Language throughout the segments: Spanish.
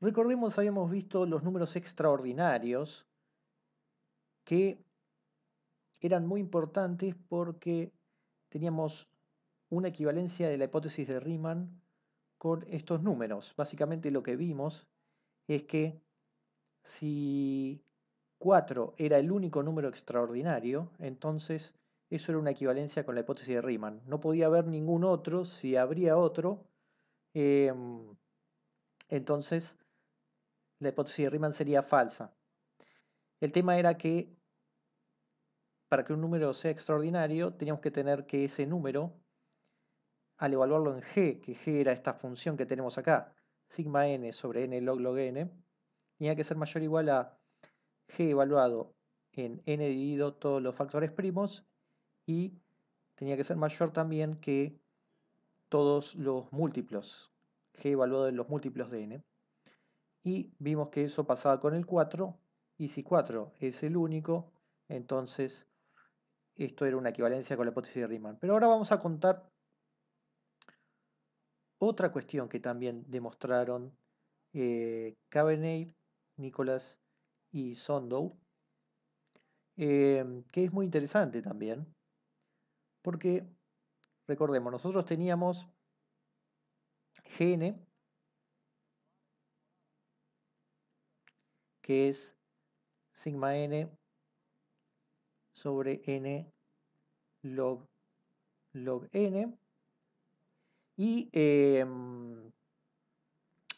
Recordemos, habíamos visto los números extraordinarios que eran muy importantes porque teníamos una equivalencia de la hipótesis de Riemann con estos números. Básicamente lo que vimos es que si 4 era el único número extraordinario, entonces eso era una equivalencia con la hipótesis de Riemann. No podía haber ningún otro, si habría otro, eh, entonces la hipótesis de Riemann sería falsa. El tema era que para que un número sea extraordinario, teníamos que tener que ese número, al evaluarlo en g, que g era esta función que tenemos acá, sigma n sobre n log log n, tenía que ser mayor o igual a g evaluado en n dividido todos los factores primos y tenía que ser mayor también que todos los múltiplos, g evaluado en los múltiplos de n. Y vimos que eso pasaba con el 4, y si 4 es el único, entonces esto era una equivalencia con la hipótesis de Riemann. Pero ahora vamos a contar otra cuestión que también demostraron eh, Cabernet, Nicolás y Sondow, eh, que es muy interesante también, porque, recordemos, nosotros teníamos gn que es sigma n sobre n log, log n. Y em,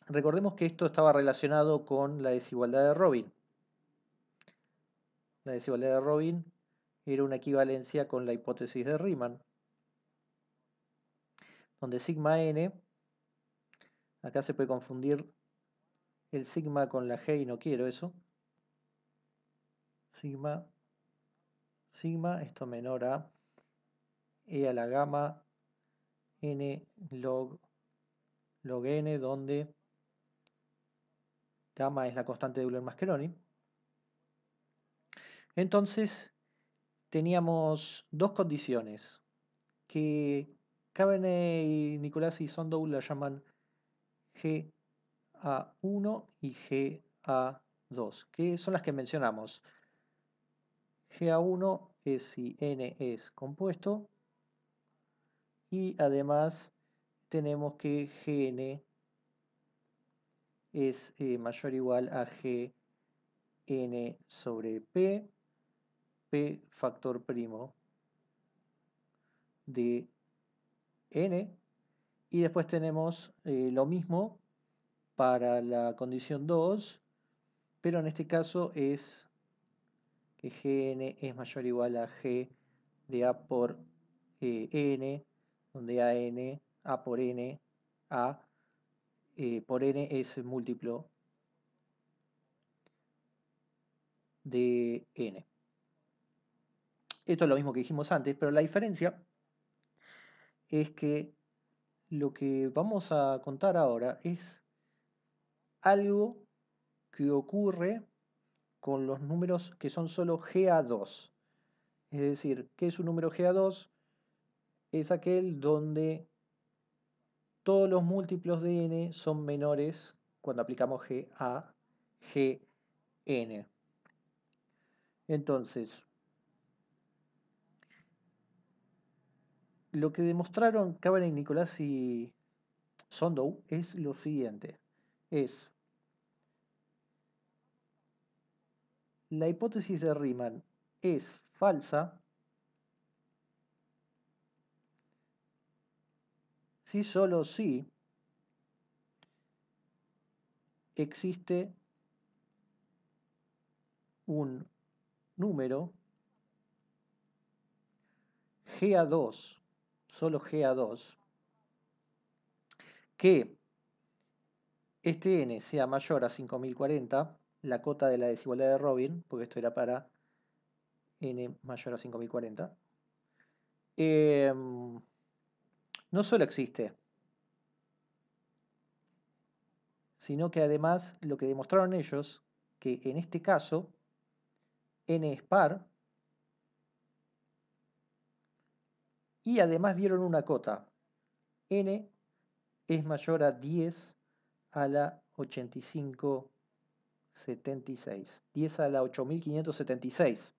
recordemos que esto estaba relacionado con la desigualdad de Robin. La desigualdad de Robin era una equivalencia con la hipótesis de Riemann, donde sigma n, acá se puede confundir el sigma con la G y no quiero eso. Sigma, sigma, esto menor a e a la gamma n log, log n, donde gamma es la constante de Euler-Mascheroni. Entonces, teníamos dos condiciones que Cabernet y Nicolás y Sondow la llaman G a 1 y GA2, que son las que mencionamos. g a 1 es si N es compuesto y además tenemos que GN es eh, mayor o igual a GN sobre P, P factor primo de N. Y después tenemos eh, lo mismo para la condición 2, pero en este caso es que Gn es mayor o igual a G de A por eh, N, donde n A por N, A eh, por N es múltiplo de N. Esto es lo mismo que dijimos antes, pero la diferencia es que lo que vamos a contar ahora es algo que ocurre con los números que son solo GA2. Es decir, ¿qué es un número GA2? Es aquel donde todos los múltiplos de n son menores cuando aplicamos GA, GN. Entonces, lo que demostraron Cabernet, Nicolás y Sondow es lo siguiente. Es la hipótesis de Riemann es falsa si solo si existe un número GA2, solo GA2, que este n sea mayor a 5040 la cota de la desigualdad de Robin, porque esto era para n mayor a 5040, em, no solo existe, sino que además lo que demostraron ellos, que en este caso n es par, y además dieron una cota, n es mayor a 10 a la 85 76. 10 a la 8576.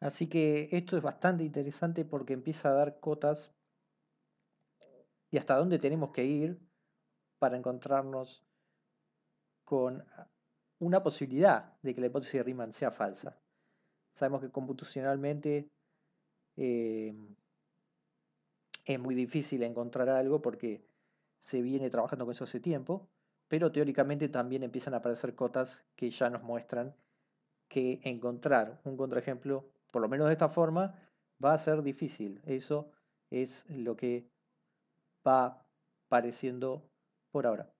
Así que esto es bastante interesante porque empieza a dar cotas y hasta dónde tenemos que ir para encontrarnos con una posibilidad de que la hipótesis de Riemann sea falsa. Sabemos que computacionalmente eh, es muy difícil encontrar algo porque se viene trabajando con eso hace tiempo, pero teóricamente también empiezan a aparecer cotas que ya nos muestran que encontrar un contraejemplo, por lo menos de esta forma, va a ser difícil. Eso es lo que va pareciendo por ahora.